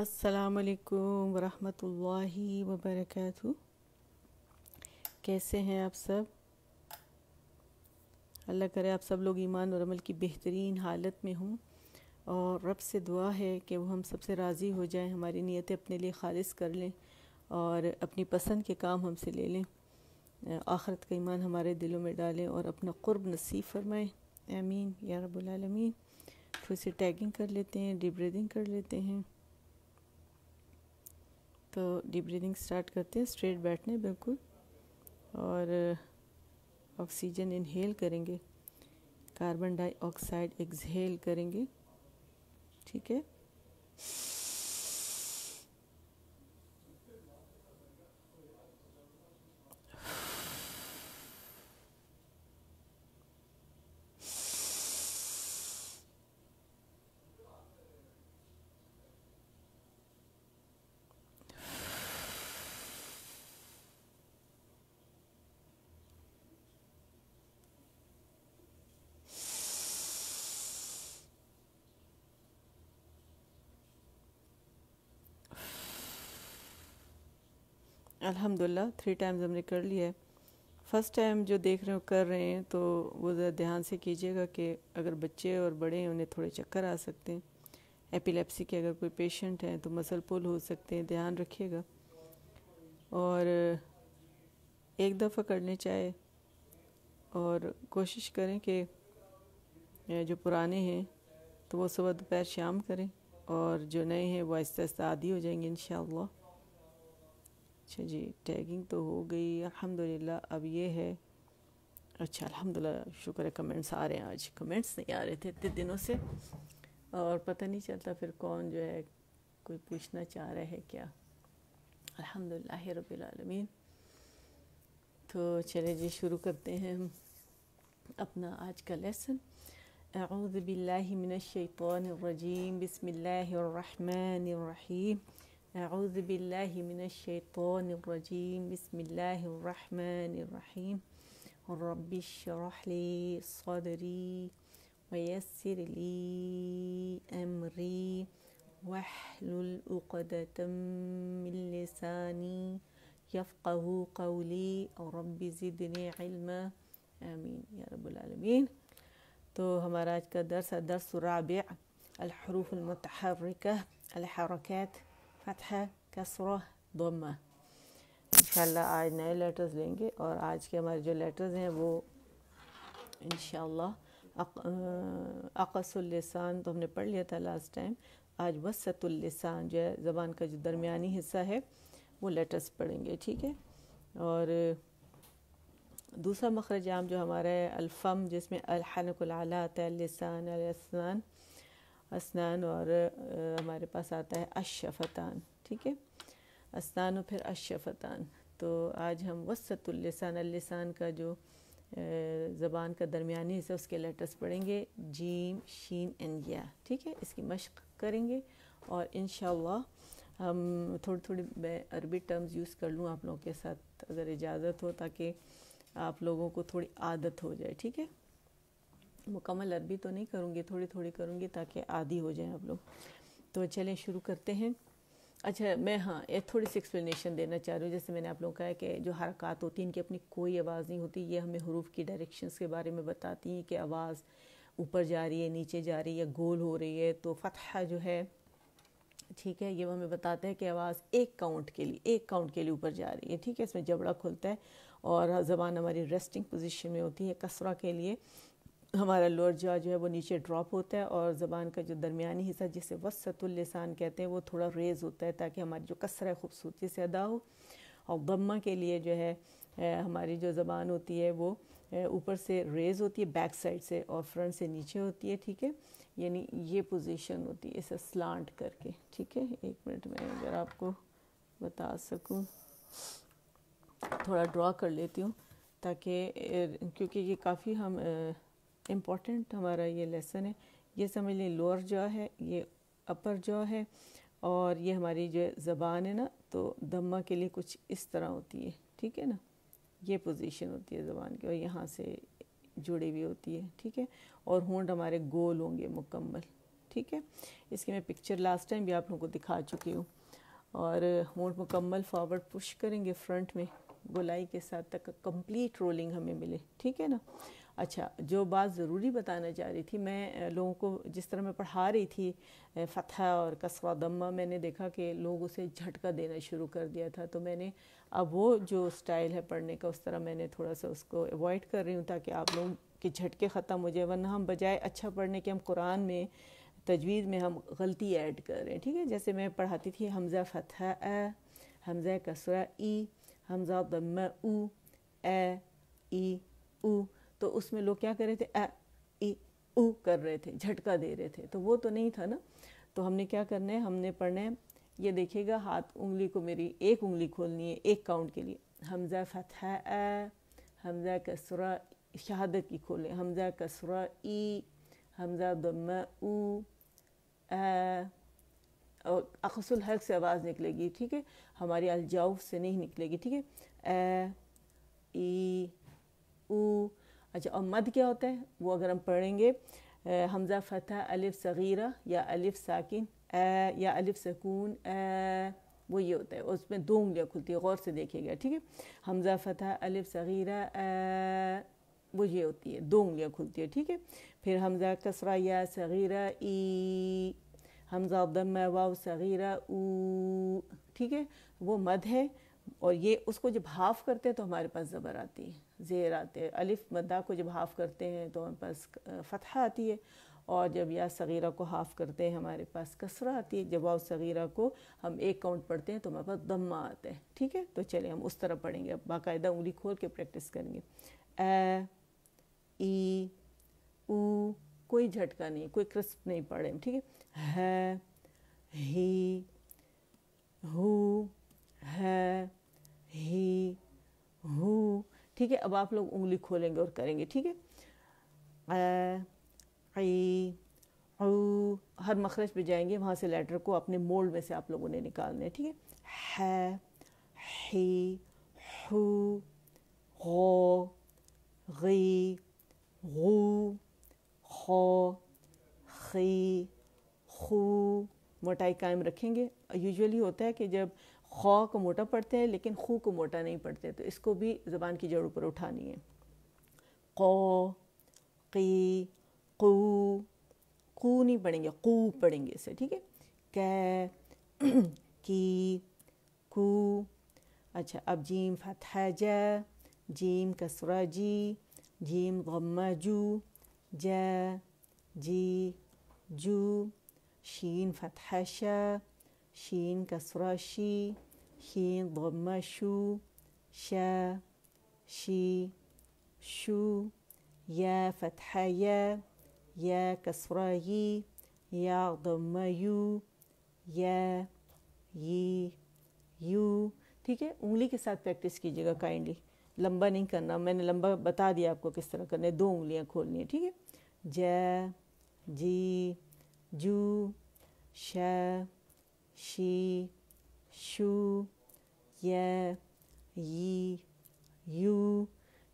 असलकम वरहमतुल्लाह वबरकू कैसे हैं आप सब अल्लाह करे आप सब लोग ईमान और अमल की बेहतरीन हालत में हों और रब से दुआ है कि वो हम सबसे राज़ी हो जाएं हमारी नीयतें अपने लिए खालिज कर लें और अपनी पसंद के काम हमसे ले लें आखरत का ईमान हमारे दिलों में डालें और अपना क़ुरब नसीब फरमाएँ आमीन या रबालमीन फिर से टैगिंग कर लेते हैं डिब्रीदिंग कर लेते हैं तो डीप ब्रीदिंग स्टार्ट करते हैं स्ट्रेट बैठने बिल्कुल और ऑक्सीजन uh, इनहेल करेंगे कार्बन डाइऑक्साइड एक्सहेल करेंगे ठीक है अल्हम्दुलिल्लाह थ्री टाइम्स हमने कर लिया है फ़र्स्ट टाइम जो देख रहे हो कर रहे हैं तो वो ज़रा ध्यान से कीजिएगा कि अगर बच्चे और बड़े हैं उन्हें थोड़े चक्कर आ सकते हैं एपिलेप्सी के अगर कोई पेशेंट हैं तो मसल पुल हो सकते हैं ध्यान रखिएगा और एक दफ़ा करने चाहे और कोशिश करें कि जो पुराने हैं तो वो सुबह दोपहर शाम करें और जो नए हैं वो आहिस्ता आहिस्ता आदि हो जाएंगे इन अच्छा जी टैगिंग तो हो गई अल्हम्दुलिल्लाह अब ये है अच्छा अल्हम्दुलिल्लाह शुक्र है कमेंट्स आ रहे हैं आज कमेंट्स नहीं आ रहे थे इतने दिनों से और पता नहीं चलता फिर कौन जो है कोई पूछना चाह रहा है क्या अल्हम्दुलिल्लाह रब्बिल आलमीन तो चले जी शुरू करते हैं हम अपना आज का लेसन अऊज़बिल्लिमिनशैतरजीम बसमिल्लर أعوذ بالله من الشيطان الرجيم بسم الله الرحمن الرحيم رب اشرح لي صدري ويسر لي أمري واحلل عقدة من لساني يفقه قولي رب زدني علما آمين يا رب العالمين تو हमारा आज درس الرابع رابع الحروف المتحركة الحركات फतह कसरा दोमा इन आज नए लेटर्स लेंगे और आज के हमारे जो लेटर्स हैं वो इन अकसुल्लिसान तो हमने पढ़ लिया था लास्ट टाइम आज वसतुल्लिसान जो है ज़बान का जो दरमिया हिस्सा है वो लेटर्स पढ़ेंगे ठीक है और दूसरा मखरज आम जो हमारा है अलफ़म जिसमें अलहनकुल आता है लसान अलसान असनान और हमारे पास आता है अशफतान ठीक है असनान और फिर अशफतान तो आज हम वसतुल्लिसान अल्लिसान का जो ज़बान का दरमिया हिस्सा उसके लेटर्स पढ़ेंगे जीम शीन एंड या ठीक है इसकी मशक करेंगे और इन हम थोड़ी थोड़ी मैं अरबी टर्म्स यूज़ कर लूँ आप लोगों के साथ अगर इजाज़त हो ताकि आप लोगों को थोड़ी आदत हो जाए ठीक है मुकम्मल अरबी तो नहीं करूँगी थोड़ी थोड़ी करूँगी ताकि आदि हो जाए आप लोग तो चलें शुरू करते हैं अच्छा मैं हाँ एक थोड़ी सी एक्सप्लेनेशन देना चाह रही हूँ जैसे मैंने आप लोगों को कहा कि जो हरकत होती है इनकी अपनी कोई आवाज़ नहीं होती ये हमें हरूफ की डायरेक्शंस के बारे में बताती हैं कि आवाज़ ऊपर जा रही है नीचे जा रही है गोल हो रही है तो फतह जो है ठीक है ये हमें बताते हैं कि आवाज़ एक काउंट के लिए एक काउंट के लिए ऊपर जा रही है ठीक है इसमें जबड़ा खुलता है और ज़बान हमारी रेस्टिंग पोजिशन में होती है कसरा के लिए हमारा लोअर जॉ जो है वो नीचे ड्रॉप होता है और ज़बान का जो दरमियानी हिस्सा जिसे वसतुल्लिसान कहते हैं वो थोड़ा रेज़ होता है ताकि हमारी जो कसर है खूबसूरती से अदा हो और गम्मा के लिए जो है हमारी जो ज़बान होती है वो ऊपर से रेज़ होती है बैक साइड से और फ्रंट से नीचे होती है ठीक है यानी ये पोजीशन होती है इसे स्लांट करके ठीक है एक मिनट में अगर आपको बता सकूँ थोड़ा ड्रॉ कर लेती हूँ ताकि क्योंकि ये काफ़ी हम इम्पॉर्टेंट हमारा ये लेसन है ये समझ लें लोअर जॉ है ये अपर जॉ है और ये हमारी जो ज़बान है ना तो दम्मा के लिए कुछ इस तरह होती है ठीक है ना ये पोजीशन होती है ज़बान की और यहाँ से जुड़ी हुई होती है ठीक है और होंड हमारे गोल होंगे मुकम्मल ठीक है इसकी मैं पिक्चर लास्ट टाइम भी आप लोगों को दिखा चुकी हूँ और होंड मुकम्मल फॉरवर्ड पुश करेंगे फ्रंट में गोलाई के साथ तक कंप्लीट रोलिंग हमें मिले ठीक है ना अच्छा जो बात ज़रूरी बताना चाह रही थी मैं लोगों को जिस तरह मैं पढ़ा रही थी फतह और कसवा दम्मा मैंने देखा कि लोग उसे झटका देना शुरू कर दिया था तो मैंने अब वो जो स्टाइल है पढ़ने का उस तरह मैंने थोड़ा सा उसको अवॉइड कर रही हूँ ताकि आप लोग के झटके ख़त्म हो जाए वरना हम बजाय अच्छा पढ़ने के हम कुरान में तजवीज़ में हम गलती ऐड कर रहे हैं ठीक है जैसे मैं पढ़ाती थी हमज़ा फतह अ हमज़ा कसरा ई हमज़ा दम्मा ऊ ए ई ऊ तो उसमें लोग क्या कर रहे थे ए ई उ कर रहे थे झटका दे रहे थे तो वो तो नहीं था ना तो हमने क्या करना है हमने पढ़ना है ये देखिएगा हाथ उंगली को मेरी एक उंगली खोलनी है एक काउंट के लिए हमज़ा है ए हमज़ा कसरा शहादत की खोलें हमज़ा कसरा ई हमज़ा दम उ और अकसुल हर्क से आवाज़ निकलेगी ठीक है हमारी अलजाउफ से नहीं निकलेगी ठीक है ए ई ऊ अच्छा और मद क्या होता है वो अगर हम पढ़ेंगे हमज़ा फ़तह अलिफ सगीरा या अलिफ साकिन ए या अलिफ सकून ए वो ये होता है उसमें दो उंगलियाँ खुलती है गौर से देखिएगा ठीक है हमज़ा फ़तह अलिफ सगीरा वो ये होती है दो उंगलियाँ खुलती है ठीक है फिर हमज़ा कसरा या सगीरा ई हमज़ा दम वाव सगीरा ठीक है वो मद है और ये उसको जब हाफ करते हैं तो हमारे पास ज़बर आती है ज़ेर आते हैं अलिफ मद्दा को जब हाफ़ करते हैं तो हमारे पास फतहा आती है और जब या सगीरा को हाफ़ करते हैं हमारे पास कसरा आती है जब वाव सगीरा को हम एक काउंट पढ़ते हैं तो हमारे पास दम्मा आता है ठीक है तो चले हम उस तरह पढ़ेंगे अब बाकायदा उंगली खोल के प्रैक्टिस करेंगे ए ई उ कोई झटका नहीं कोई क्रिस्प नहीं पढ़े ठीक है है ही हु है ही हु ठीक है अब आप लोग उंगली खोलेंगे और करेंगे ठीक है हर मखरज पे जाएंगे वहाँ से लेटर को अपने मोल्ड में से आप लोगों ने निकालना है ठीक है है ही हु हो गई गु हो खी खू मोटाई कायम रखेंगे यूजुअली होता है कि जब खौ को मोटा पढ़ते हैं लेकिन खू को मोटा नहीं पढ़ते तो इसको भी ज़बान की जड़ों पर उठानी है कौ की कू कू नहीं पढ़ेंगे कू पढ़ेंगे इसे ठीक है कै की कू अच्छा अब जीम फतह ज जीम कसरा जी जीम गम्मा जू ज जी जू शीन फतह श شين كسرة شي شين ضمة شو شا شي شو يا فتحة يا يا كسرة يي يا ضمة يو या ये यू ठीक है उंगली के साथ प्रैक्टिस कीजिएगा काइंडली लंबा नहीं करना मैंने लंबा बता दिया आपको किस तरह करना है दो उंगलियां खोलनी है ठीक है जय जी जू श she, शू ये यी यू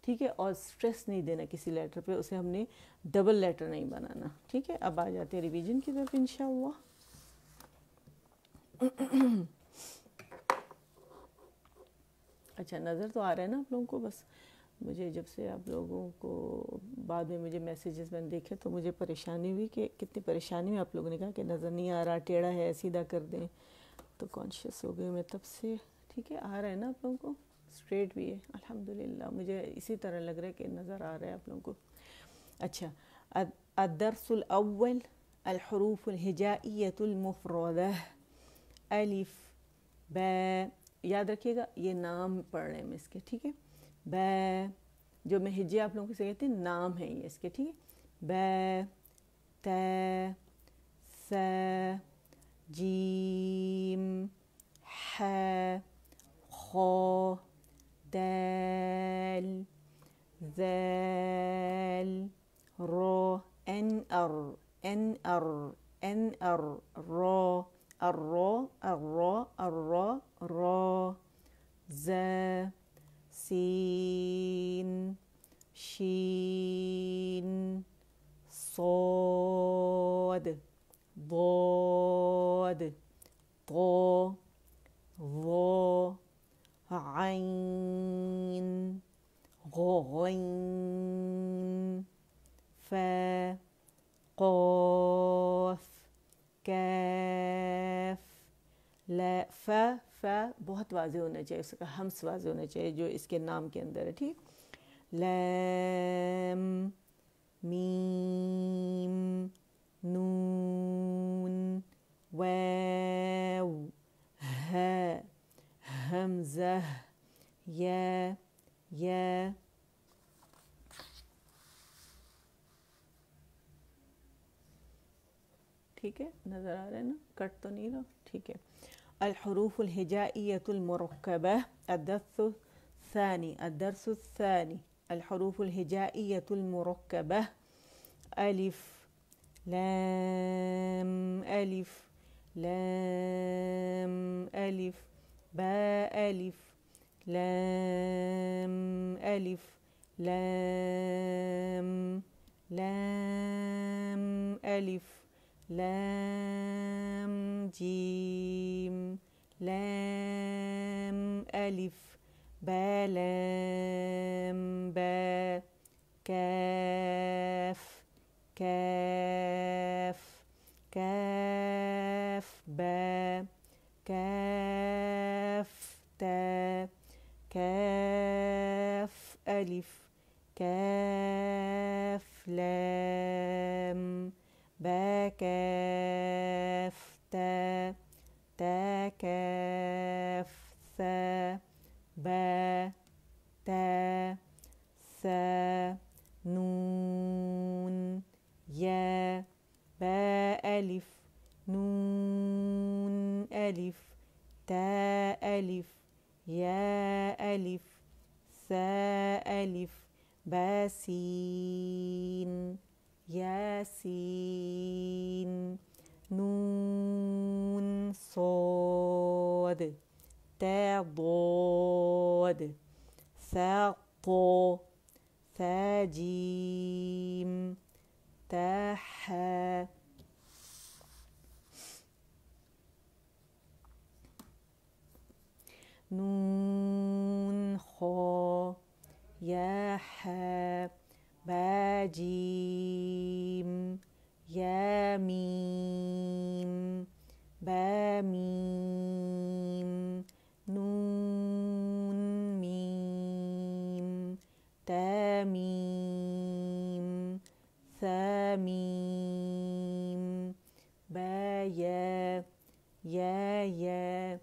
ठीक है और स्ट्रेस नहीं देना किसी लेटर पे उसे हमने डबल लेटर नहीं बनाना ठीक है अब आ जाते हैं रिवीजन की तरफ हुआ अच्छा नज़र तो आ रहा है ना आप लोगों को बस मुझे जब से आप लोगों को बाद में मुझे मैसेजेस मैंने देखे तो मुझे परेशानी हुई कि कितनी परेशानी हुई आप लोगों ने कहा कि नज़र नहीं आ रहा टेढ़ा है सीधा कर दें तो कॉन्शियस हो गई मैं तब से ठीक है आ रहा है ना आप लोगों को स्ट्रेट भी है अल्हम्दुलिल्लाह मुझे इसी तरह लग रहा है कि नज़र आ रहा है आप लोगों को अच्छा अदरसल अव्वल अलहरूफ अलिफ ब याद रखिएगा ये नाम पढ़ रहे हैं मैं इसके ठीक है ब जो मैं हिज्जे आप लोगों को कहते हैं नाम है ये इसके ठीक है ब त स जीम ह खो दैल जैल रो एन अर एन अर एन अर रो अर रो अर रो अर रो रो ज़ سين شين صاد ضاد طو ظو عين غين فا قاف كاف لا ف उसका बहुत वाजे होना चाहिए उसका हम्स वाजे होना चाहिए जो इसके नाम के अंदर है ठीक लैम मीम नून वैव है हमज़ा या ठीक है नज़र आ रहा है ना कट तो नहीं रहा ठीक है الحروف الهجائية المركبة الدرس الثاني الدرس الثاني الحروف الهجائية المركبة ألف لام ألف لام ألف باء ألف لام ألف لام لام ألف لام جيم لام ألف با لام با كاف كاف كاف با كاف تا كاف ألف كاف لام تكاف تكاف ث ب ت ثا نون يا ب ألف نون ألف تا ألف يا ألف ثاء ألف باسين ياسين نون صاد تا ضاد ثا ق ثا جيم تا حا نون خا يا حا bajim yamim bamim nun mim tamim thamim baya ya ya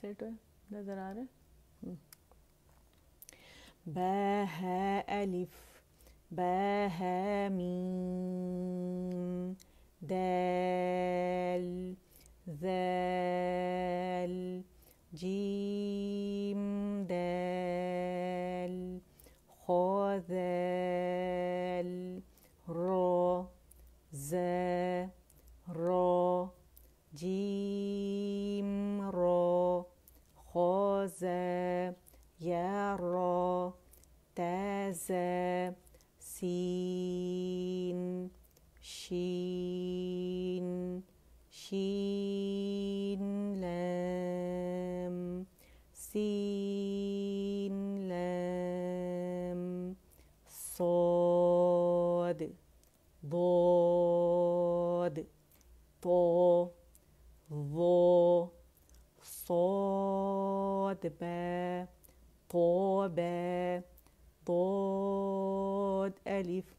set नज़र आ रहा है हम्म। ब है एलिफ ब है is uh, shin, shin, sheen, lam, seen, lam, sod, bod, to, vo, sod, be, to, be, बहुत एलिफ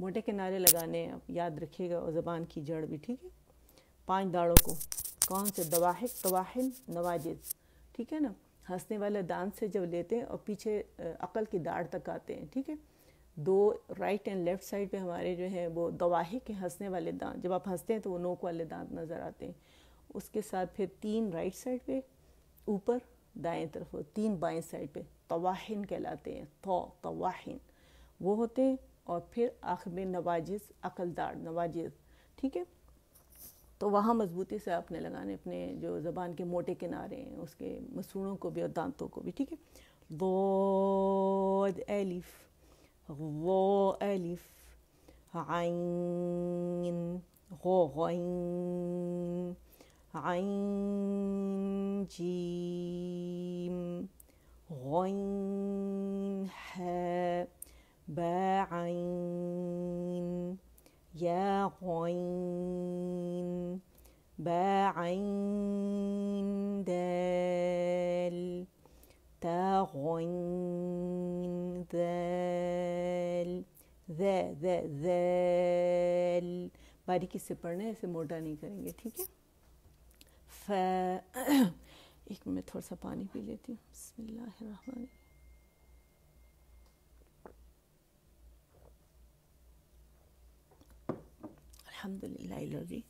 मोटे किनारे लगाने हैं आप याद रखिएगा और ज़बान की जड़ भी ठीक है पांच दाड़ों को कौन से दवाहिक तवाहिन नवाजिद ठीक है ना हंसने वाले दांत से जब लेते हैं और पीछे अकल की दाढ़ तक आते हैं ठीक है दो राइट एंड लेफ़्ट साइड पे हमारे जो है वो दवाहे के हंसने वाले दांत जब आप हंसते हैं तो वो नोक वाले दांत नज़र आते हैं उसके साथ फिर तीन राइट साइड पे ऊपर दाएं तरफ तीन बाएं साइड पे तवाहिन कहलाते हैं तो तवाहिन वो होते हैं और फिर आखिर में नवाजिस अकलदार नवाजिस ठीक है तो वहाँ मजबूती से आपने लगाने अपने जो ज़बान के मोटे किनारे हैं उसके मसूड़ों को भी और दांतों को भी ठीक है ضاد एलिफ ضاء एलिफ عين हो आइन जी غين حاء باعين يا غين باعين دال تا غين ذال ذا ذا ذال बारीकी से पढ़ना है ऐसे मोटा नहीं करेंगे ठीक है फ एक मैं थोड़ा सा पानी पी लेती हूँ बसमिल्लाम الحمد لله الذي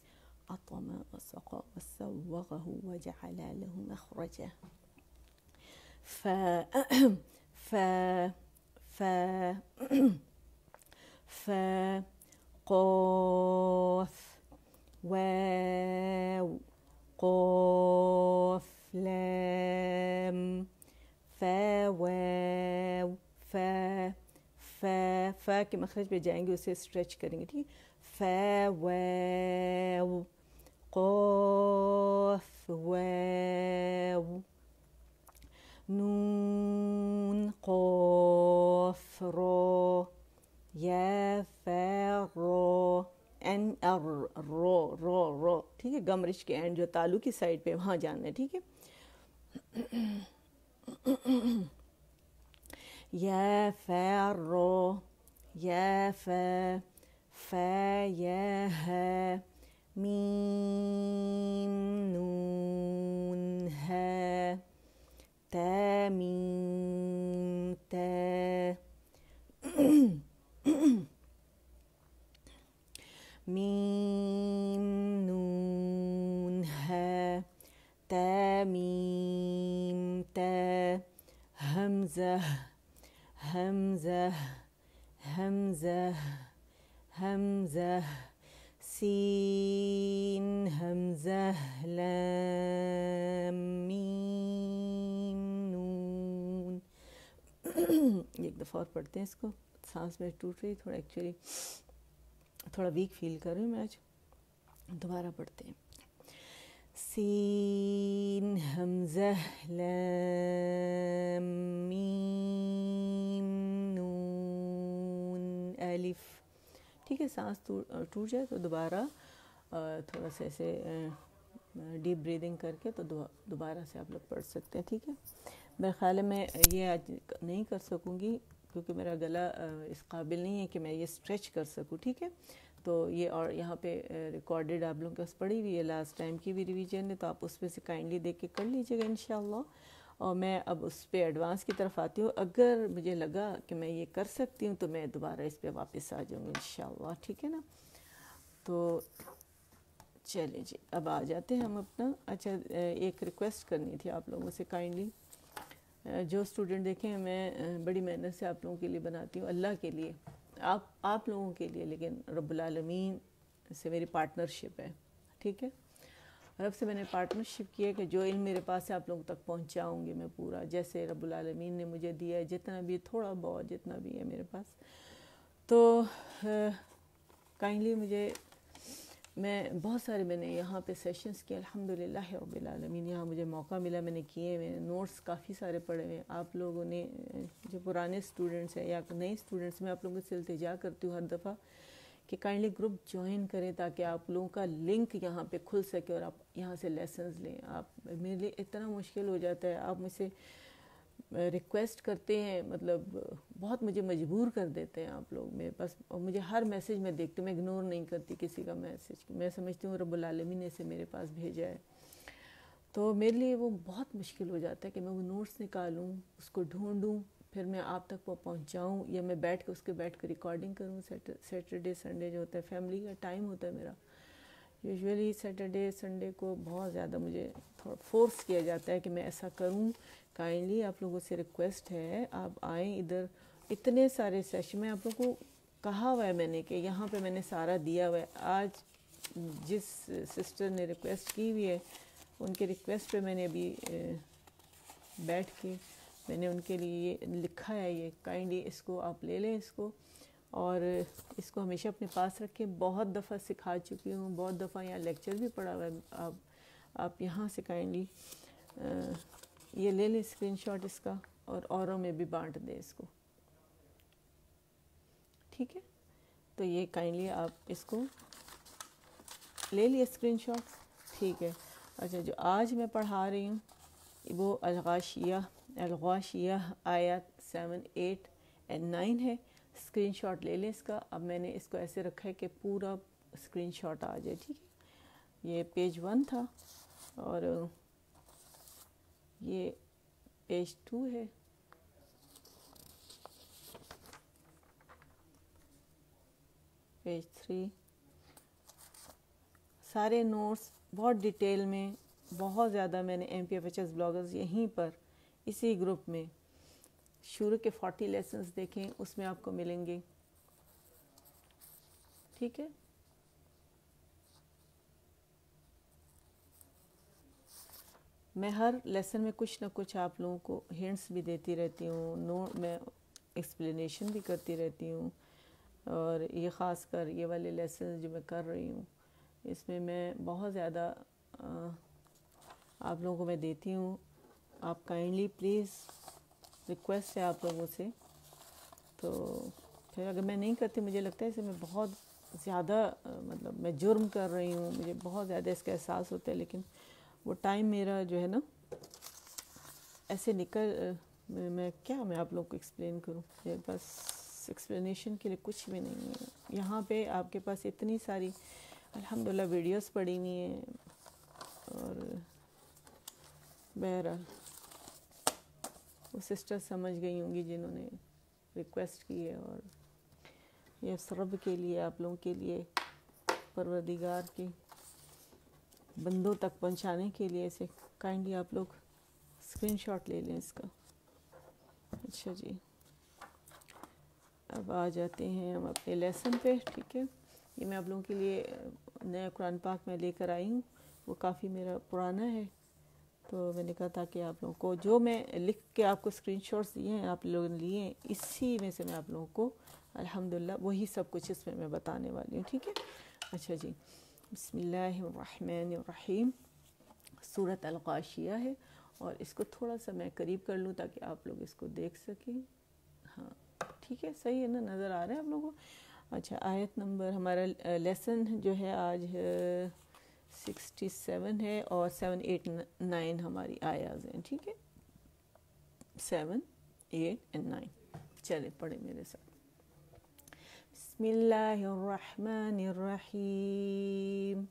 أطم وسقى وسوغه وجعل له مخرجا ف ف ف ف قاف واو قاف لام فا واو فا فا के मखरज पे जाएंगे उसे स्ट्रेच करेंगे ठीक है फा वाव قاف واو نون قاف را یا فا را एन रो रो रो ठीक है गमरिश के एंड जो तालू की साइड पे वहाँ जाना है ठीक है يا فا رو يا فا فا يا ها ميم نون ها تا ميم تا ميم نون ها تا ميم त हमज़ा हमज़ा हमज़ा हमज़ा सीन हमज़ा लमीम नून एक दफ़ा और पढ़ते हैं इसको सांस में टूट रही थोड़ा एक्चुअली थोड़ा वीक फील कर रही हूँ मैं आज दोबारा पढ़ते हैं سين همزة لام मीम नून अलिफ ठीक है सांस टूट जाए तो दोबारा थोड़ा सा ऐसे डीप ब्रीदिंग करके तो दोबारा से आप लोग पढ़ सकते हैं ठीक है मेरे ख्याल में ये आज नहीं कर सकूँगी क्योंकि मेरा गला इस काबिल नहीं है कि मैं ये स्ट्रेच कर सकूँ ठीक है तो ये और यहाँ पे रिकॉर्डेड आप लोगों के पास पड़ी हुई है लास्ट टाइम की भी रिवीजन है तो आप उसमें से काइंडली देख के कर लीजिएगा इन और मैं अब उस पर एडवांस की तरफ आती हूँ अगर मुझे लगा कि मैं ये कर सकती हूँ तो मैं दोबारा इस पर वापस आ जाऊँगी इन ठीक है ना तो चलिए जी अब आ जाते हैं हम अपना अच्छा एक रिक्वेस्ट करनी थी आप लोगों से काइंडली जो स्टूडेंट देखें मैं बड़ी मेहनत से आप लोगों के लिए बनाती हूँ अल्लाह के लिए आप आप लोगों के लिए लेकिन रबालमीन से मेरी पार्टनरशिप है ठीक है रब से मैंने पार्टनरशिप की है कि जो इन मेरे पास है आप लोगों तक पहुंचाऊंगी मैं पूरा जैसे रबालमीन ने मुझे दिया है जितना भी थोड़ा बहुत जितना भी है मेरे पास तो काइंडली मुझे मैं बहुत सारे मैंने यहाँ पे सेशंस किए अल्हम्दुलिल्लाह रबालमीन यहाँ मुझे मौका मिला मैंने किए हुए नोट्स काफ़ी सारे पढ़े हुए आप लोगों ने जो पुराने स्टूडेंट्स हैं या नए स्टूडेंट्स मैं आप लोगों से इल्तजा करती हूँ हर दफ़ा कि काइंडली ग्रुप ज्वाइन करें ताकि आप लोगों का लिंक यहाँ पे खुल सके और आप यहाँ से लेसन लें आप मेरे लिए इतना मुश्किल हो जाता है आप मुझसे रिक्वेस्ट करते हैं मतलब बहुत मुझे मजबूर कर देते हैं आप लोग मेरे पास और मुझे हर मैसेज मैं देखती हूँ मैं इग्नोर नहीं करती किसी का मैसेज मैं समझती हूँ रबालमी ने इसे मेरे पास भेजा है तो मेरे लिए वो बहुत मुश्किल हो जाता है कि मैं वो नोट्स निकालूँ उसको ढूँढूँ फिर मैं आप तक वो पहुँचाऊँ या मैं बैठ के उसके बैठ कर रिकॉर्डिंग करूँ सैटरडे संडे जो होता है फैमिली का टाइम होता है मेरा यूजुअली सैटरडे संडे को बहुत ज़्यादा मुझे थोड़ा फोर्स किया जाता है कि मैं ऐसा करूं काइंडली आप लोगों से रिक्वेस्ट है आप आए इधर इतने सारे सेशन में आप लोगों को कहा हुआ है मैंने कि यहाँ पे मैंने सारा दिया हुआ है आज जिस सिस्टर ने रिक्वेस्ट की हुई है उनके रिक्वेस्ट पे मैंने अभी बैठ के मैंने उनके लिए लिखा है ये काइंडली इसको आप ले लें इसको और इसको हमेशा अपने पास रखें बहुत दफ़ा सिखा चुकी हूँ बहुत दफ़ा यहाँ लेक्चर भी पढ़ा हुआ है आप आप यहाँ से काइंडली ये ले लें स्क्रीनशॉट इसका और औरों में भी बांट दें इसको ठीक है तो ये काइंडली आप इसको ले लिए स्क्रीनशॉट ठीक है अच्छा जो आज मैं पढ़ा रही हूँ वो अलगाशिया अलगाशिया आयत सेवन एट एंड नाइन है स्क्रीनशॉट ले लें इसका अब मैंने इसको ऐसे रखा है कि पूरा स्क्रीनशॉट आ जाए ठीक है ये पेज वन था और ये पेज टू है पेज थ्री सारे नोट्स बहुत डिटेल में बहुत ज़्यादा मैंने M P F H S bloggers यहीं पर इसी ग्रुप में शुरू के फोर्टी लेसन्स देखें उसमें आपको मिलेंगे ठीक है मैं हर लेसन में कुछ ना कुछ आप लोगों को हिंट्स भी देती रहती हूँ नो मैं एक्सप्लेनेशन भी करती रहती हूँ और ये ख़ास कर ये वाले लेसन जो मैं कर रही हूँ इसमें मैं बहुत ज़्यादा आप लोगों को मैं देती हूँ आप काइंडली प्लीज़ रिक्वेस्ट है आप लोगों से तो फिर अगर मैं नहीं करती मुझे लगता है इसे मैं बहुत ज़्यादा मतलब मैं जुर्म कर रही हूँ मुझे बहुत ज़्यादा इसका एहसास होता है लेकिन वो टाइम मेरा जो है ना ऐसे निकल मैं क्या मैं आप लोग को एक्सप्लेन करूँ मेरे पास एक्सप्लेनेशन के लिए कुछ भी नहीं है यहाँ पे आपके पास इतनी सारी अल्हम्दुलिल्लाह वीडियोस पड़ी हुई हैं और बहरहाल वो सिस्टर समझ गई होंगी जिन्होंने रिक्वेस्ट की है और ये सब के लिए आप लोगों के लिए परवरदिगार के बंदों तक पहुंचाने के लिए इसे काइंडली आप लोग स्क्रीनशॉट ले लें इसका अच्छा जी अब आ जाते हैं हम अपने लेसन पे ठीक है ये मैं आप लोगों के लिए नया कुरान पाक में लेकर आई हूँ वो काफ़ी मेरा पुराना है तो मैंने कहा था कि आप लोगों को जो मैं लिख के आपको स्क्रीनशॉट्स दिए हैं आप लोगों ने लिए इसी में से मैं आप लोगों को अल्हम्दुलिल्लाह वही सब कुछ इसमें मैं बताने वाली हूँ ठीक है अच्छा जी बसमीम सूरत अलकाशिया है और इसको थोड़ा सा मैं करीब कर लूँ ताकि आप लोग इसको देख सकें हाँ ठीक है सही है ना नज़र आ रहा है आप लोगों को अच्छा आयत नंबर हमारा लेसन जो है आज है सिक्सटी सेवन है और सेवन एट नाइन हमारी आयाज हैं ठीक है सेवन एट एंड नाइन चले पढ़े मेरे साथ बिस्मिल्लाहिर्रहमानिर्रहीम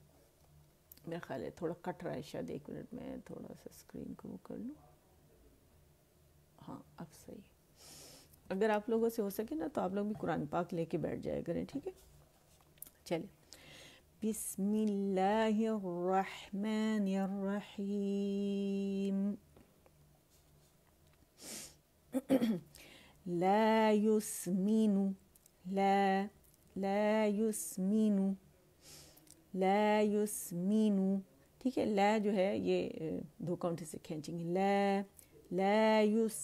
मेरा ख्याल है थोड़ा कट रहा है शायद एक मिनट में थोड़ा सा स्क्रीन को वो कर लूँ हाँ अब सही है अगर आप लोगों से हो सके ना तो आप लोग भी कुरान पाक लेके बैठ जाया करें ठीक है चलिए بسم الله الرحمن الرحيم لا يسمن لا لا يسمن لا يسمن ठीक है ला जो है ये दो काउंटे से खींचेंगे ला ला युस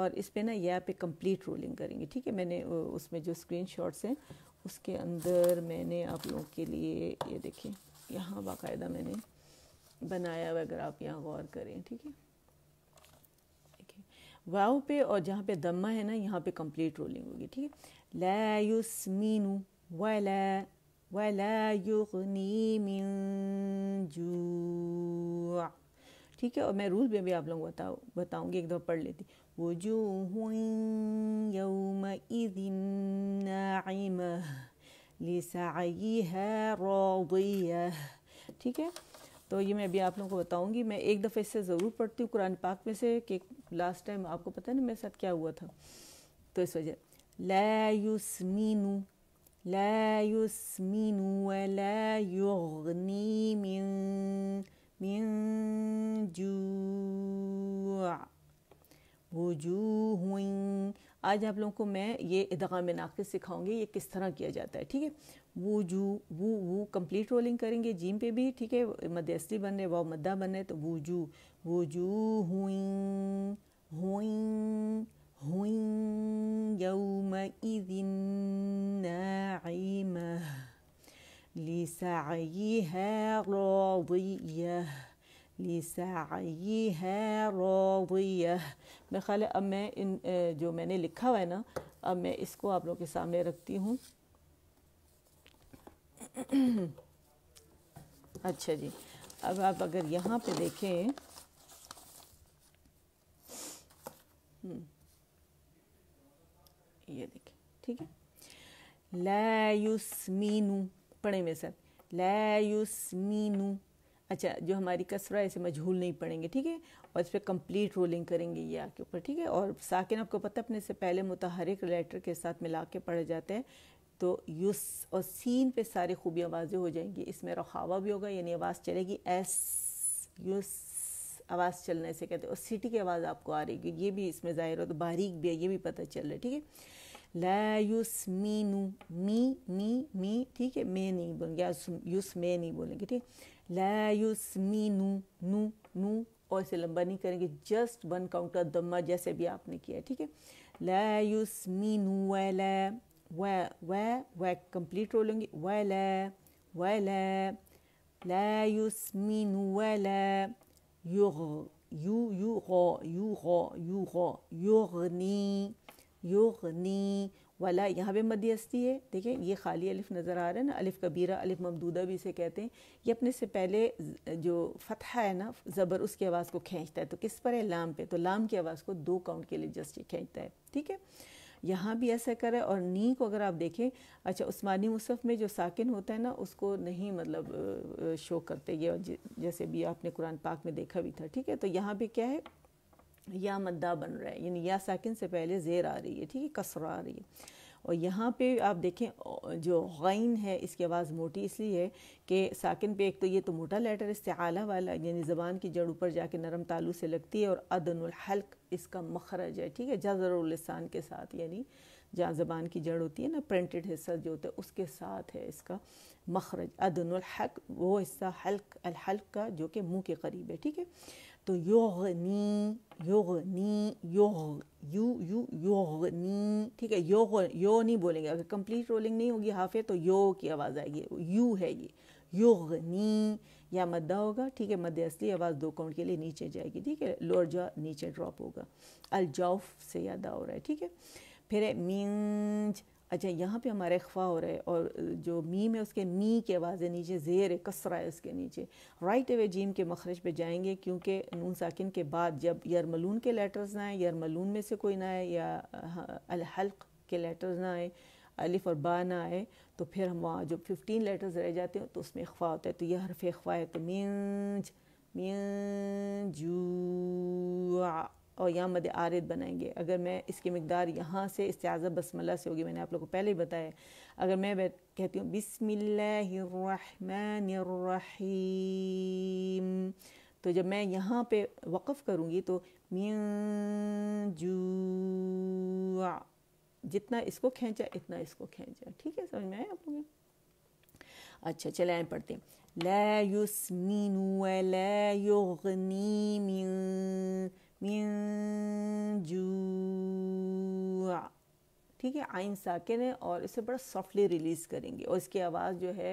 और इस पे ना यहाँ पे कंप्लीट रोलिंग करेंगे ठीक है मैंने उसमें जो स्क्रीन शॉट्स हैं उसके अंदर मैंने आप लोगों के लिए ये देखिए यहाँ बाकायदा मैंने बनाया हुआ अगर आप यहाँ गौर करें ठीक है वाव पे और जहाँ पे दम्मा है ना यहाँ पे कंप्लीट रोलिंग होगी ठीक है ला युस्मीनु वला मिन जू ठीक है और मैं रूल में भी आप लोगों को बताऊँगी एक दफ़ा पढ़ लेती وجوه يومئذ ناعمة لسعيها راضية ठीक है तो ये मैं अभी आप लोगों को बताऊंगी मैं एक दफ़े इससे ज़रूर पढ़ती हूँ कुरान पाक में से कि लास्ट टाइम आपको पता है ना मेरे साथ क्या हुआ था तो इस वजह ला युस्मिनु ला युस्मिनु व ला मिन मिन जुआ वजूह आज आप लोगों को मैं ये इदगाम नाकिस सिखाऊंगी ये किस तरह किया जाता है ठीक है वो जू वो वो कंप्लीट रोलिंग करेंगे जीम पे भी ठीक है मध्यस्थी बन रहे वाव मद्दा बन रहे तो वो जू वो जू हुई हुई हुई यौम इदिन नाइमा लिसाईहा है रादिया मैं ख्याल अब मैं इन जो मैंने लिखा हुआ है ना अब मैं इसको आप लोग के सामने रखती हूँ अच्छा जी अब आप अगर यहाँ पे देखें हम्म, ये देखें ठीक है लयुस मीनू पढ़े में सर लयुस मीनू अच्छा जो हमारी कसरा इसे मजहूल नहीं पड़ेंगे ठीक है और इस पर कम्प्लीट रोलिंग करेंगे ये आपके ऊपर ठीक है और साकिन आपको पता अपने से पहले मुतहरिक लेटर के साथ मिला के पढ़े जाते हैं तो युस और सीन पे सारी खूबियाँ आवाज़ें हो जाएंगी इसमें रखावा भी होगा यानी आवाज़ चलेगी एस युस आवाज़ चलने से कहते हैं और सिटी की आवाज़ आपको आ रही है ये भी इसमें ज़ाहिर हो तो बारीक भी है ये भी पता चल रहा है ठीक है ला युस मीनू मी मी मी ठीक है मैं नहीं बोलेंगे युस मैं नहीं बोलेंगे ठीक है लयुस मी नू नू नू और इसे लंबा नहीं करेंगे जस्ट वन काउंटर दम्मा जैसे भी आपने किया ठीक है लयुस मी नू वै लै वै वै कंप्लीट रोल होंगे वै लै वै लै लयुस मी नू वै लै यू हो यू गो यू गो यू नी योगनी नी वाला यहाँ पे मध्यस्थी है देखें ये खाली अलिफ नज़र आ रहा है ना अलिफ कबीरा अलिफ ममदूदा भी इसे कहते हैं ये अपने से पहले जो फतह है ना ज़बर उसकी आवाज़ को खींचता है तो किस पर है लाम पे तो लाम की आवाज़ को दो काउंट के लिए जस्ट ये खींचता है ठीक है यहाँ भी ऐसा करें और नी को अगर आप देखें अच्छा उस्मानी मुसफ़ में जो साकिन होता है ना उसको नहीं मतलब शो करते ये जैसे भी आपने कुरान पाक में देखा भी था ठीक है तो यहाँ पर क्या है या मद्दा बन रहा है यानी या साकिन से पहले ज़ेर आ रही है ठीक है कसरा आ रही है और यहाँ पे आप देखें जो गैन है इसकी आवाज़ मोटी इसलिए है कि साकिन पे एक तो ये तो मोटा लेटर इससे आला वाला यानी ज़बान की जड़ ऊपर जाके नरम तालू से लगती है और अदनहल्क इसका मखरज है ठीक है जजरसान के साथ यानी जहाँ ज़बान की जड़ होती है ना प्रिंटेड हिस्सा जो होता है उसके साथ है इसका मखरज अदनहक वो हिस्सा हल्क अलहल्क का जो कि मुँह के करीब है ठीक है तो योगनी योगनी योग यू यू योगनी ठीक है योग यो नहीं बोलेंगे अगर कंप्लीट रोलिंग नहीं होगी हाफे तो यो की आवाज़ आएगी यू है ये योगनी या मद्दा होगा ठीक है मध्य असली आवाज़ दो काउंट के लिए नीचे जाएगी ठीक है लोअर जॉ नीचे ड्रॉप होगा अलजौफ से ज़्यादा हो रहा है ठीक है फिर है मींज अच्छा यहाँ पे हमारा अखवा हो रहा है और जो मीम है उसके मी की आवाज़ें नीचे ज़ेर कसरा है उसके नीचे राइट अवे जीम के मखरज पे जाएंगे क्योंकि नून साकिन के बाद जब यरमलून के लेटर्स ना आए यरमलून में से कोई ना आए या अलहल्क के लेटर्स ना आए अलिफ और बा ना आए तो फिर हम वहाँ जो फिफ्टीन लेटर्स रह जाते हैं तो उसमें अखवा होता है तो यह हरफ अखवा है तो मीज मियजू और यहाँ मद आरद बनाएंगे अगर मैं इसकी मकदार यहाँ से इस्तेज़ बसमल्ला से होगी मैंने आप लोग को पहले ही बताया अगर मैं कहती हूँ बिसमी तो जब मैं यहाँ पे वक़ करूँगी तो मियू जितना इसको खींचा इतना इसको खींचा ठीक है समझ में आया आप लोग अच्छा चले आए पढ़ते हैं ला नू व मिन जू ठीक है आइन साकिन है और इसे बड़ा सॉफ्टली रिलीज़ करेंगे और इसकी आवाज़ जो है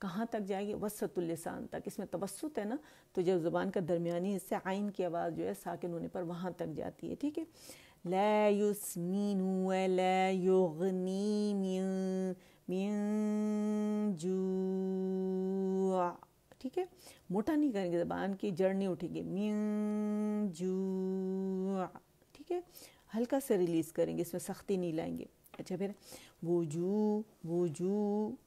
कहाँ तक जाएगी वसतुल्लिसान तक इसमें तवसत है ना तो जब ज़ुबान का दरमियानी हिस्से आइन की आवाज़ जो है साकिन होने पर वहाँ तक जाती है ठीक है लुस्मीन जू ठीक है मोटा नहीं करेंगे जबान की जड़ नहीं उठेगी म्यू ठीक है हल्का सा रिलीज़ करेंगे इसमें सख्ती नहीं लाएंगे अच्छा फिर वजू वजू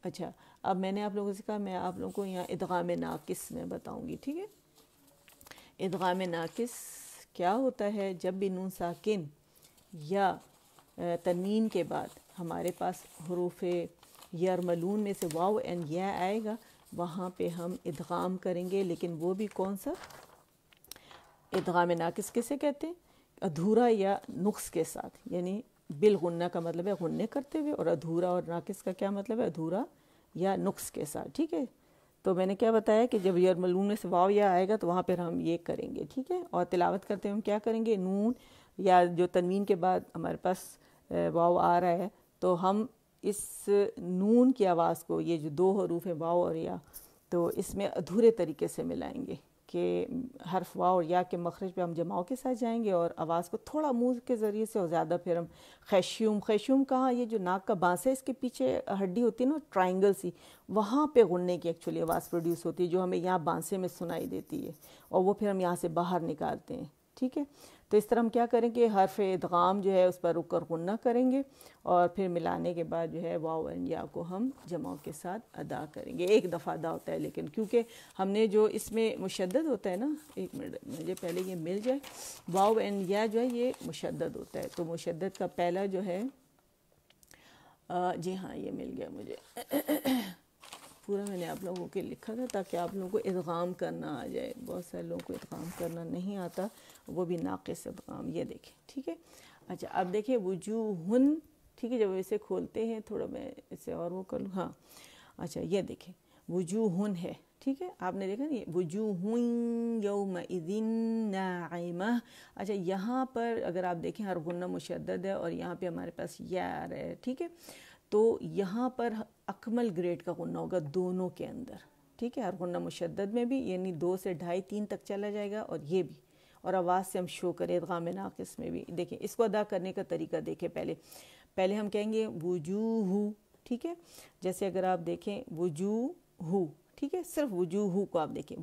अच्छा अब मैंने आप लोगों से कहा मैं आप लोगों को यहाँ इदगाम नाकिस में बताऊंगी ठीक है इदगाम नाकिस क्या होता है जब भी नून साकिन या तनवीन के बाद हमारे पास हरूफ यरमलून में से वाव एंड यह आएगा वहाँ पे हम इदगाम करेंगे लेकिन वो भी कौन सा इदगाम नाकिस किसे कहते हैं अधूरा या नुख्स के साथ यानी बिल का मतलब है गुन्ने करते हुए और अधूरा और नाकिस का क्या मतलब है अधूरा या नुख्स के साथ ठीक है तो मैंने क्या बताया कि जब यर मलून में से वाव या आएगा तो वहाँ पर हम ये करेंगे ठीक है और तिलावत करते हुए हम क्या करेंगे नून या जो तनवीन के बाद हमारे पास वाव आ रहा है तो हम इस नून की आवाज़ को ये जो दो हरूफ है वाव और या तो इसमें अधूरे तरीके से मिलाएंगे कि हर्फ वाओ और या के मखरज पे हम जमाव के साथ जाएंगे और आवाज़ को थोड़ा मुंह के ज़रिए से और ज़्यादा फिर हम खैश्यूम खैश्यूम कहाँ ये जो नाक का बांस है इसके पीछे हड्डी होती है ना ट्राइंगल सी वहाँ पे गुन्ने की एक्चुअली आवाज़ प्रोड्यूस होती है जो हमें यहाँ बांसे में सुनाई देती है और वो फिर हम यहाँ से बाहर निकालते हैं ठीक है तो इस तरह हम क्या करेंगे हरफ इदगाम जो है उस पर रुक कर गुन्ना करेंगे और फिर मिलाने के बाद जो है वाव या को हम जमाओं के साथ अदा करेंगे एक दफ़ा अदा होता है लेकिन क्योंकि हमने जो इसमें मुशद होता है ना एक मिनट मुझे पहले ये मिल जाए वाव एन या जो है ये मुशद होता है तो मुशद का पहला जो है जी हाँ ये मिल गया मुझे पूरा मैंने आप लोगों के लिखा था ताकि आप लोगों को इदगाम करना आ जाए बहुत सारे लोगों को इदगाम करना नहीं आता वो भी नाक़ ये देखें ठीक है अच्छा अब देखिए वजूहन ठीक है जब इसे खोलते हैं थोड़ा मैं इसे और वो कर लूँ हाँ अच्छा ये देखें वजूहन है ठीक है आपने देखा ना वजूहम नाइमा अच्छा यहाँ पर अगर आप देखें हर गुन्ना मुशद है और यहाँ पे हमारे पास यार है ठीक है तो यहाँ पर अकमल ग्रेड का गुन्ना होगा दोनों के अंदर ठीक है हर गुन्ना मुशद में भी यानी दो से ढाई तीन तक चला जाएगा और ये भी और आवाज़ से हम शो करें गाम नाकस में भी देखें इसको अदा करने का तरीका देखें पहले पहले हम कहेंगे वजूहू ठीक है जैसे अगर आप देखें हु ठीक है सिर्फ वजूहू को आप देखें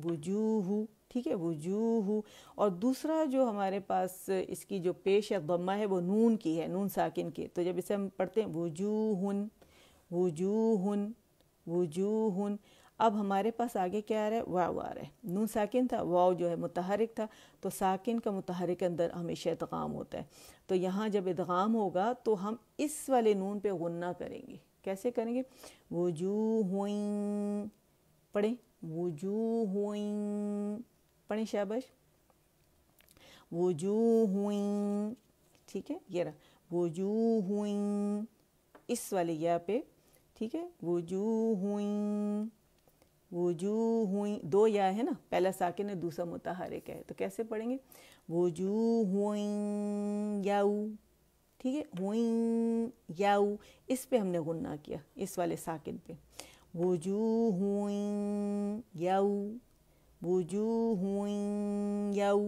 हु ठीक है हु और दूसरा जो हमारे पास इसकी जो पेश या गम्मा है वो नून की है नून साकिन की तो जब इसे हम पढ़ते हैं हन वजू हन अब हमारे पास आगे क्या आ रहा है वाव आ रहा है नून साकिन था वाव जो है मुतहरिक था तो साकिन का मतहरक के अंदर हमेशा इदगाम होता है तो यहाँ जब इदगाम होगा तो हम इस वाले नून पे गुन्ना करेंगे कैसे करेंगे वजू हुई पढ़ें वजू हुई पढ़ें शाबाश वजू हुई ठीक है ये रहा वजू हुई इस वाले या पे ठीक है वजू हुई वजू हुई दो या है ना पहला साकिन है दूसरा मुताहरिक है तो कैसे पढ़ेंगे वजू हुई याऊ ठीक है हुई याऊ इस पे हमने गुन्ना किया इस वाले साकिन पे वजू हुई याऊ वजू हुई याऊ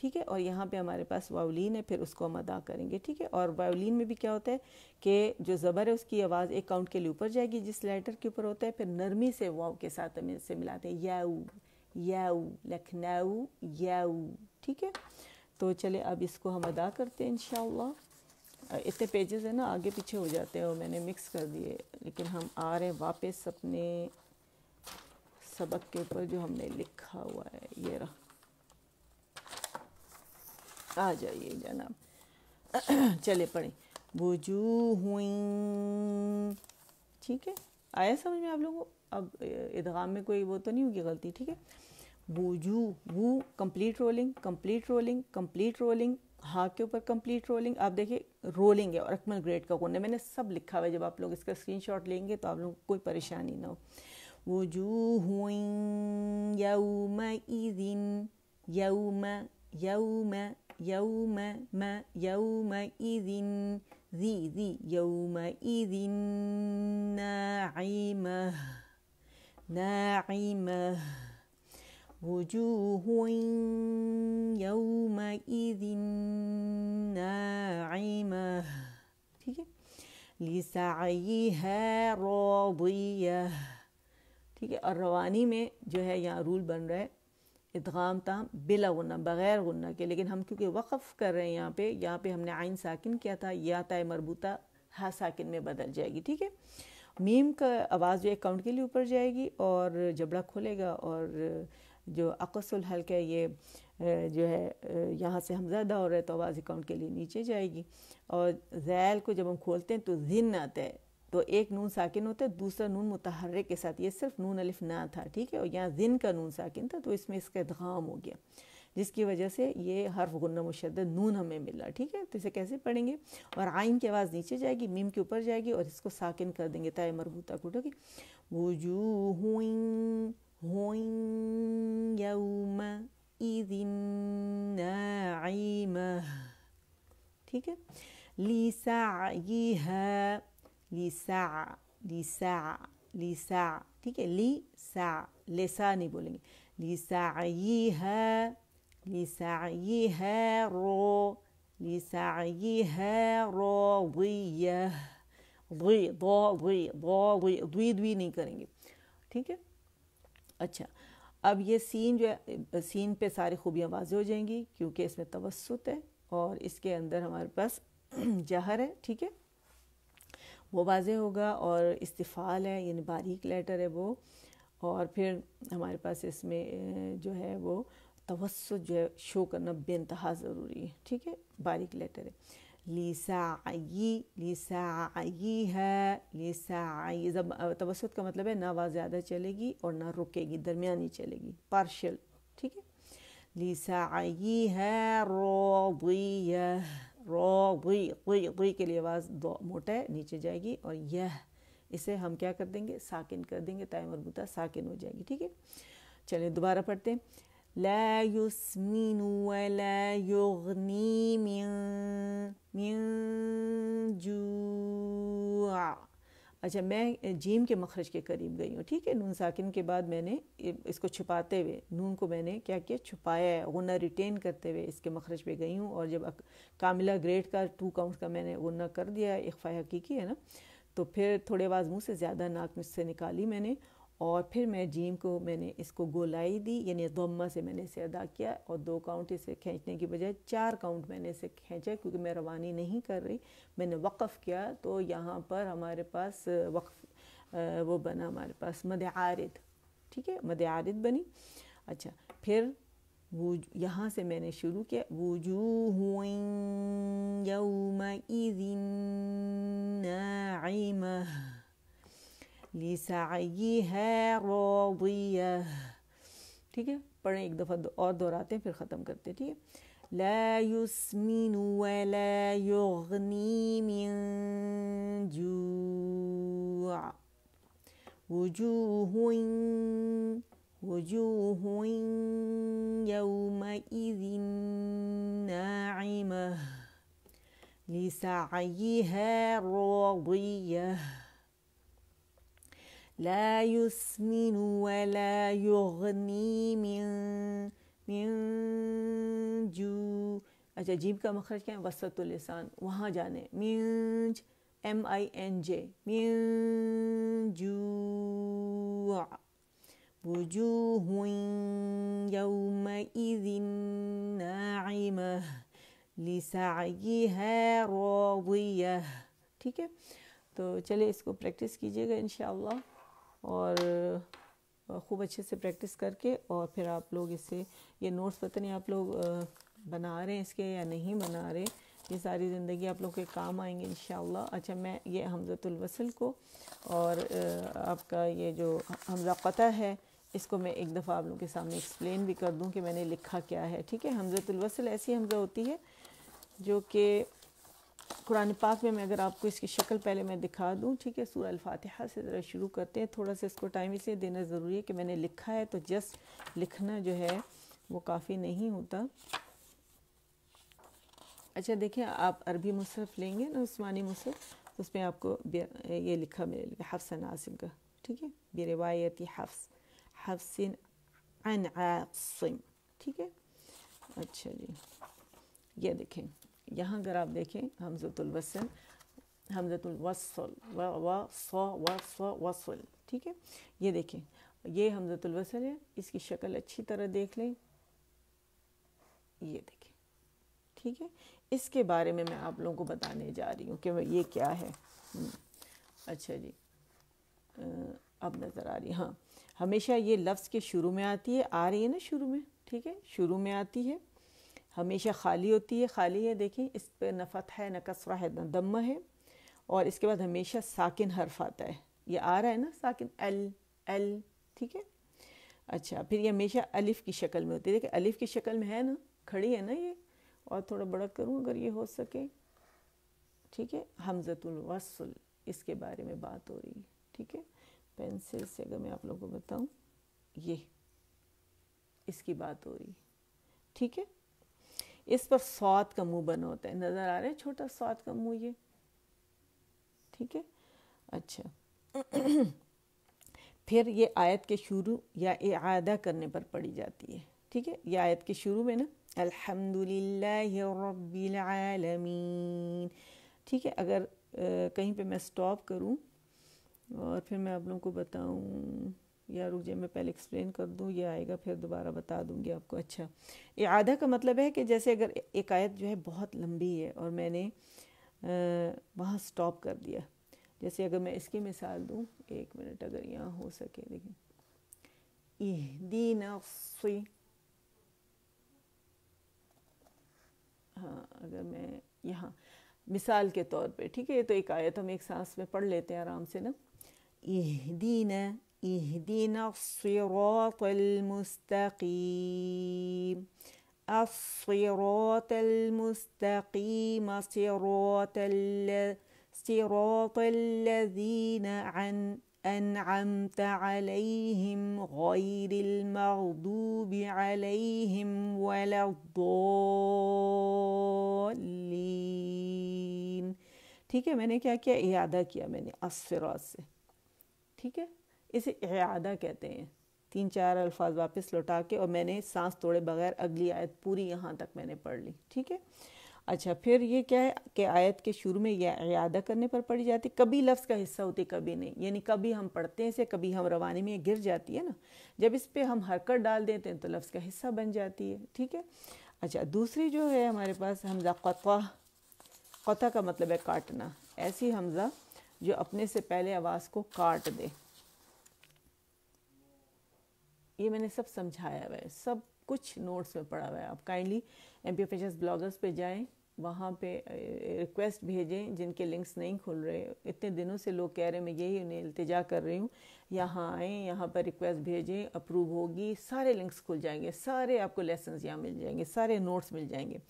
ठीक है और यहाँ पे हमारे पास वायोलिन है फिर उसको हम अदा करेंगे ठीक है और वायोलिन में भी क्या होता है कि जो ज़बर है उसकी आवाज़ एक काउंट के लिए ऊपर जाएगी जिस लेटर के ऊपर होता है फिर नरमी से वाव के साथ हमें इसे मिलाते हैं याऊ याऊ लखनऊ याऊ ठीक है तो चले अब इसको हम अदा करते हैं इन इतने पेजेस है ना आगे पीछे हो जाते हैं और मैंने मिक्स कर दिए लेकिन हम आ रहे हैं वापस अपने सबक के ऊपर जो हमने लिखा हुआ है ये रहा आ जाइए जनाब चले पढ़ें बुजू हुई ठीक है आया समझ में आप लोगों को अब इदगाम में कोई वो तो नहीं होगी गलती ठीक है बुजू वो complete rolling complete rolling complete rolling हाँ के ऊपर कंप्लीट रोलिंग आप देखिए रोलिंग है और अकमल ग्रेड का कोने मैंने सब लिखा हुआ है जब आप लोग इसका स्क्रीनशॉट लेंगे तो आप लोगों को कोई परेशानी ना हो हुई वजूह यौम ईदिन यऊ मै يوم ما يومئذ ذي ذي يومئذ ناعمة ناعمة وجوه يومئذ ناعمة لسعيها راضية ठीक है और रवानी में जो है यहाँ रूल बन रहा है इदगाम ताम बिला गुना बग़ैर गुना के लेकिन हम क्योंकि वक़फ़ कर रहे हैं यहाँ पे यहाँ पे हमने आइन साकिन किया था या तय मरबूता हा साकिन में बदल जाएगी ठीक है मीम का आवाज़ जो है काउंट के लिए ऊपर जाएगी और जबड़ा खोलेगा और जो अकसुल हल्क है ये जो है यहाँ से हम ज़्यादा हो रहे तो आवाज़ अकाउंट के लिए नीचे जाएगी और जैल को जब हम खोलते हैं तो जिन आता है तो एक नून साकिन होता है दूसरा नून मुतहर के साथ ये सिर्फ नून अलिफ ना था ठीक है और यहाँ जिन का नून साकिन था तो इसमें इसका इदगाम हो गया जिसकी वजह से ये हर्फ गुन्ना मुशद नून हमें मिला ठीक है तो इसे कैसे पढ़ेंगे और आइन की आवाज़ नीचे जाएगी मीम के ऊपर जाएगी और इसको साकिन कर देंगे ताय मरबूता को ठीक वजू हुई ठीक है लीसा लिसा लिसा लिसा ठीक है ली सा लेसा नहीं बोलेंगे लिसा ये है लिसा ये है रो लिसा ये है रो वी दो वी दो वी दुई दुई नहीं करेंगे ठीक है अच्छा अब ये सीन जो है सीन पे सारी खूबियाँ वाजे हो जाएंगी क्योंकि इसमें तवसत है और इसके अंदर हमारे पास जहर है ठीक है वो वाज होगा और इस्तीफ़ाल है यानी बारीक लेटर है वो और फिर हमारे पास इसमें जो है वो तवस्स जो है शो करना बेानतहा ज़रूरी है ठीक है बारीक लेटर है लीसा आई लीसा आई है लीसा आई जब तवसत का मतलब है ना आवाज़ ज़्यादा चलेगी और ना रुकेगी दरमियानी चलेगी पार्शल ठीक है लीसा आई है रोदिया रॉ गुई गुई गुई के लिए आवाज़ मोटा है नीचे जाएगी और यह इसे हम क्या कर देंगे साकिन कर देंगे और बुता साकिन हो जाएगी ठीक है चलिए दोबारा पढ़ते हैं لا अच्छा मैं जीम के मखरज के करीब गई हूँ ठीक है नून साकिन के बाद मैंने इसको छुपाते हुए नून को मैंने क्या किया छुपाया है गुना रिटेन करते हुए इसके मखरज पे गई हूँ और जब कामिला ग्रेड का टू काउंट का मैंने गुना कर दिया इख्फा हकीकी है ना तो फिर थोड़े आवाज़ मुँह से ज़्यादा नाक मुझसे निकाली मैंने और फिर मैं जीम को मैंने इसको गोलाई दी यानी दम्मा से मैंने इसे अदा किया और दो काउंट इसे खींचने की बजाय चार काउंट मैंने इसे खींचा क्योंकि मैं रवानी नहीं कर रही मैंने वक़ किया तो यहाँ पर हमारे पास वक़्फ वो बना हमारे पास मद आरद ठीक है मद आरद बनी अच्छा फिर वो यहाँ से मैंने शुरू किया वो जू हुई لسعيها راضية रोबिया ठीक है पढ़ें एक दफ़ा और दोहराते हैं फिर ख़त्म करते हैं ठीक है لا يسمن ولا يغني من جوع وجوه وجوه يومئذ ناعمة لسعيها راضية لا يسمن ولا يغني من من جو अच्छा जीभ का मखरज क्या है वसत लसान वहाँ जाने म्यूज एम आई एन जे म्यूजू वजू हुई यौम नाइम ठीक है तो चलिए इसको प्रैक्टिस कीजिएगा इन और खूब अच्छे से प्रैक्टिस करके और फिर आप लोग इसे ये नोट्स पता नहीं आप लोग बना रहे हैं इसके या नहीं बना रहे ये सारी ज़िंदगी आप लोग के काम आएंगे इन अच्छा मैं ये हमज़तुलवसल को और आपका ये जो हमजा क़ता है इसको मैं एक दफ़ा आप लोग के सामने एक्सप्लेन भी कर दूं कि मैंने लिखा क्या है ठीक है हमज़तुलवसल ऐसी हमज़ा होती है जो कि कुरान पाक में मैं अगर आपको इसकी शक्ल पहले मैं दिखा दूँ ठीक है सूरह अल्फातिहा से ज़रा शुरू करते हैं थोड़ा सा इसको टाइम इसलिए देना ज़रूरी है कि मैंने लिखा है तो जस्ट लिखना जो है वो काफ़ी नहीं होता अच्छा देखिए आप अरबी मुसरफ लेंगे ना उस्मानी मुसरफ तो उसमें आपको ये लिखा मिलेगा हफ्स नासिम का ठीक है बे रिवायती हफ्स हफ्सिन ठीक है अच्छा जी ये देखें यहाँ अगर आप देखें हमजतुलवसन हमजतुलवसल व व स वसल ठीक है ये देखें ये हमजतुलवसल है इसकी शक्ल अच्छी तरह देख लें ये देखें ठीक है इसके बारे में मैं आप लोगों को बताने जा रही हूँ कि ये क्या है हम्म, अच्छा जी अब नज़र आ रही हाँ हमेशा ये लफ्ज़ के शुरू में आती है आ रही है ना शुरू में ठीक है शुरू में आती है हमेशा खाली होती है खाली है देखें इस पर नफत है न कसरा है न दम है और इसके बाद हमेशा साकिन हर्फ आता है ये आ रहा है ना साकिन एल एल ठीक है अच्छा फिर ये हमेशा अलिफ़ की शक्ल में होती है देखिए अलिफ़ की शक्ल में है ना खड़ी है ना ये और थोड़ा बड़ा करूँ अगर ये हो सके ठीक है हमजतुल वसल इसके बारे में बात हो रही है ठीक है पेंसिल से अगर मैं आप लोगों को बताऊँ ये इसकी बात हो रही है ठीक है इस पर सौत का मुंह बना होता है नज़र आ रहा है छोटा सौत का मुंह ये ठीक है अच्छा फिर ये आयत के शुरू या आदा करने पर पड़ी जाती है ठीक है ये आयत के शुरू में ना अल्हम्दुलिल्लाह ठीक है अगर आ, कहीं पे मैं स्टॉप करूं और फिर मैं आप लोगों को बताऊं या रुक जाए मैं पहले एक्सप्लेन कर दूँ या आएगा फिर दोबारा बता दूँगी आपको अच्छा ये आधा का मतलब है कि जैसे अगर एक आयत जो है बहुत लंबी है और मैंने वहाँ स्टॉप कर दिया जैसे अगर मैं इसकी मिसाल दूँ एक मिनट अगर यहाँ हो सके देखिए दीन सुई हाँ अगर मैं यहाँ मिसाल के तौर पे ठीक है ये तो एक आयत हम एक सांस में पढ़ लेते हैं आराम से ना दीन اهدنا الصراط المستقيم الصراط المستقيم صراط ال... صراط الذين عن أنعمت عليهم غير المغضوب عليهم ولا الضالين ठीक है मैंने क्या किया इरादा किया मैंने अस्फिरात से ठीक है इसे अदा कहते हैं तीन चार अल्फाज वापस लौटा के और मैंने सांस तोड़े बगैर अगली आयत पूरी यहाँ तक मैंने पढ़ ली ठीक है अच्छा फिर ये क्या है कि आयत के शुरू में यह अदा करने पर पढ़ी जाती कभी लफ्ज़ का हिस्सा होती कभी नहीं यानी कभी हम पढ़ते हैं इसे कभी हम रवानी में गिर जाती है ना जब इस पर हम हरकत डाल देते हैं तो लफ्ज़ का हिस्सा बन जाती है ठीक है अच्छा दूसरी जो है हमारे पास हमजा कतवा कौता का मतलब है काटना ऐसी हमजा जो अपने से पहले आवाज़ को काट दे ये मैंने सब समझाया हुआ है सब कुछ नोट्स में पढ़ा हुआ है आप काइंडली एम पी ब्लॉगर्स पर जाएँ वहाँ पे रिक्वेस्ट भेजें जिनके लिंक्स नहीं खुल रहे इतने दिनों से लोग कह रहे हैं मैं यही उन्हें इल्तजा कर रही हूँ यहाँ आएँ यहाँ पर रिक्वेस्ट भेजें अप्रूव होगी सारे लिंक्स खुल जाएंगे सारे आपको लेसन यहाँ मिल जाएंगे सारे नोट्स मिल जाएंगे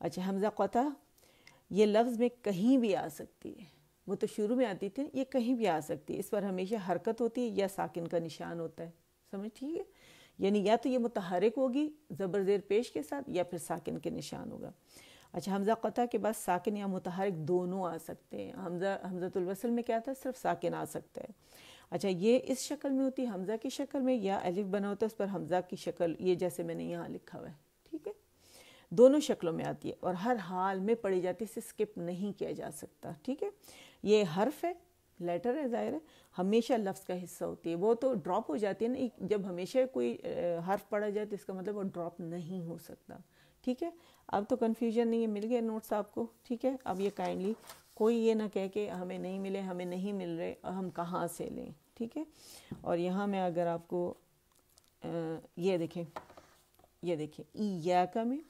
अच्छा हमजा कोता ये लफ्ज़ में कहीं भी आ सकती है वो तो शुरू में आती थी ये कहीं भी आ सकती है इस पर हमेशा हरकत होती है या साकिन का निशान होता है समझ ठीक है यानी या तो ये मुतहरक होगी ज़बर ज़ेर पेश के साथ या फिर साकिन के निशान होगा अच्छा हमज़ा क़ता के बाद साकिन या मुतहरक दोनों आ सकते हैं हमज़ा हमज़तुलवसल में क्या था सिर्फ साकिन आ सकता है अच्छा ये इस शक्ल में होती है हमज़ा की शक्ल में या अलिफ बना होता है उस पर हमज़ा की शक्ल ये जैसे मैंने यहाँ लिखा हुआ है ठीक है दोनों शक्लों में आती है और हर हाल में पड़ी जाती है इसे स्किप नहीं किया जा सकता ठीक है ये हर्फ है लेटर है ज़ाहिर है हमेशा लफ्ज़ का हिस्सा होती है वो तो ड्रॉप हो जाती है ना जब हमेशा कोई हर्फ पढ़ा जाए तो इसका मतलब वो ड्रॉप नहीं हो सकता ठीक है अब तो कन्फ्यूजन नहीं है मिल गया नोट्स आपको ठीक है अब ये काइंडली कोई ये ना कह के हमें नहीं मिले हमें नहीं मिल रहे हम कहाँ से लें ठीक है और यहाँ मैं अगर आपको आ, ये देखें ये देखें ई या का में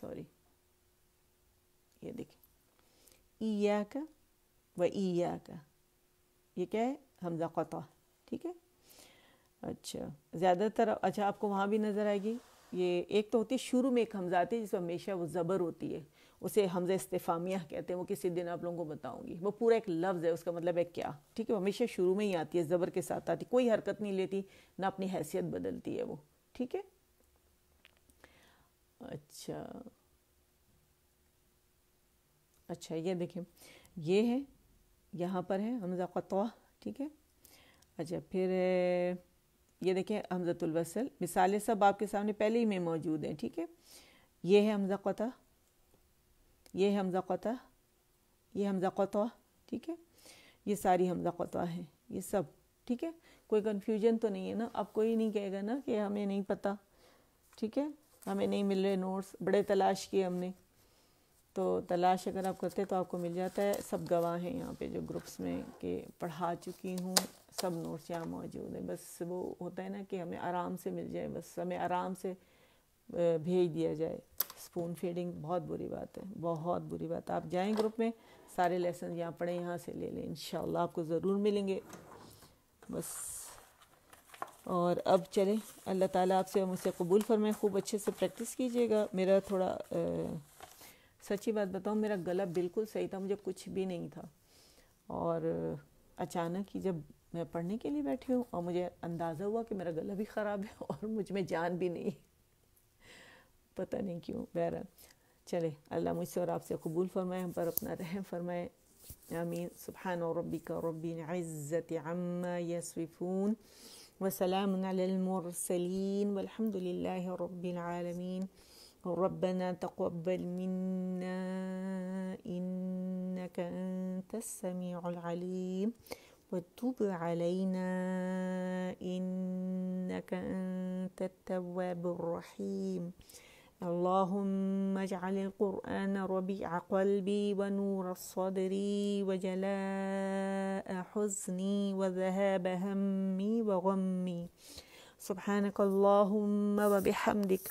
सॉरी ये देखें ई या का व ईया का ये क्या है हमजा क़ा ठीक है अच्छा ज़्यादातर अच्छा आपको वहाँ भी नज़र आएगी ये एक तो होती है शुरू में एक हमजा आती है जिसमें हमेशा वो ज़बर होती है उसे हमजा इस्तेफामिया कहते हैं वो किसी दिन आप लोगों को बताऊंगी वो पूरा एक लफ्ज़ है उसका मतलब है क्या ठीक है वो हमेशा शुरू में ही आती है ज़बर के साथ आती कोई हरकत नहीं लेती ना अपनी हैसियत बदलती है वो ठीक है अच्छा अच्छा ये देखें ये है यहाँ पर है हमज़ा क़तवा ठीक है अच्छा फिर ये देखें हमज़तुलवसल मिसाल सब आपके सामने पहले ही में मौजूद हैं ठीक है ये है हमज़ा कत ये है हमज़ा कत ये हमज़ा क़तवा ठीक है ये सारी हमज़ा क़तवा हैं ये सब ठीक है कोई कन्फ्यूजन तो नहीं है ना अब कोई नहीं कहेगा ना कि हमें नहीं पता ठीक है हमें नहीं मिल रहे नोट्स बड़े तलाश किए हमने तो तलाश अगर आप करते तो आपको मिल जाता है सब गवाह हैं यहाँ पे जो ग्रुप्स में कि पढ़ा चुकी हूँ सब नोट्स यहाँ मौजूद हैं बस वो होता है ना कि हमें आराम से मिल जाए बस हमें आराम से भेज दिया जाए स्पून फीडिंग बहुत बुरी बात है बहुत बुरी बात आप जाएं ग्रुप में सारे लेसन यहाँ पढ़ें यहाँ से ले लें इन आपको ज़रूर मिलेंगे बस और अब चलें अल्लाह ताला आपसे मुझसे कबूल फरमाएं खूब अच्छे से प्रैक्टिस कीजिएगा मेरा थोड़ा आ, सच्ची बात बताऊँ मेरा गला बिल्कुल सही था मुझे कुछ भी नहीं था और अचानक ही जब मैं पढ़ने के लिए बैठी हूँ और मुझे अंदाज़ा हुआ कि मेरा गला भी ख़राब है और मुझ में जान भी नहीं पता नहीं क्यों बहरहाल चले अल्लाह मुझसे और आपसे कबूल फरमाए हम पर अपना रहम फरमाए आमीन सुबहान रबी का रबीन इज़्ज़त अम्मा यसविफून वसलाम ربنا تقبل منا إنك أنت السميع العليم وتب علينا إنك أنت التواب الرحيم اللهم اجعل القرآن ربيع قلبي ونور صدري وجلاء حزني وذهاب همي وغمي سبحانك اللهم وبحمدك